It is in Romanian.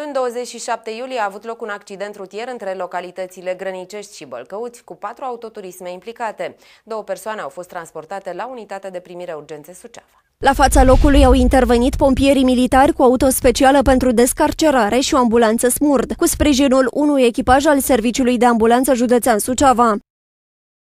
Luni 27 iulie a avut loc un accident rutier între localitățile Grănicești și Bălcăuți, cu patru autoturisme implicate. Două persoane au fost transportate la unitatea de primire urgențe Suceava. La fața locului au intervenit pompierii militari cu auto specială pentru descarcerare și o ambulanță smurd, cu sprijinul unui echipaj al Serviciului de Ambulanță Județean Suceava.